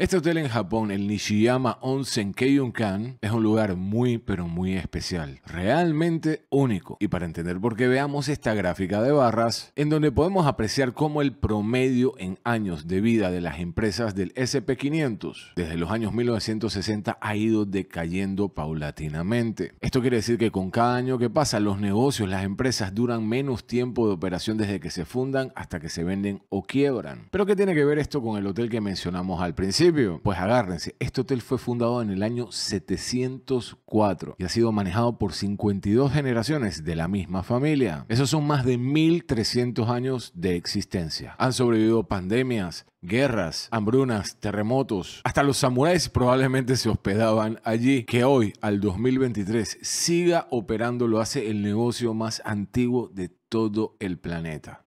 Este hotel en Japón, el Nishiyama Onsen Keiunkan, es un lugar muy pero muy especial, realmente único. Y para entender por qué veamos esta gráfica de barras, en donde podemos apreciar cómo el promedio en años de vida de las empresas del SP500 desde los años 1960 ha ido decayendo paulatinamente. Esto quiere decir que con cada año que pasa, los negocios, las empresas duran menos tiempo de operación desde que se fundan hasta que se venden o quiebran. Pero ¿qué tiene que ver esto con el hotel que mencionamos al principio? Pues agárrense, este hotel fue fundado en el año 704 y ha sido manejado por 52 generaciones de la misma familia. Esos son más de 1300 años de existencia. Han sobrevivido pandemias, guerras, hambrunas, terremotos. Hasta los samuráis probablemente se hospedaban allí. Que hoy, al 2023, siga operando lo hace el negocio más antiguo de todo el planeta.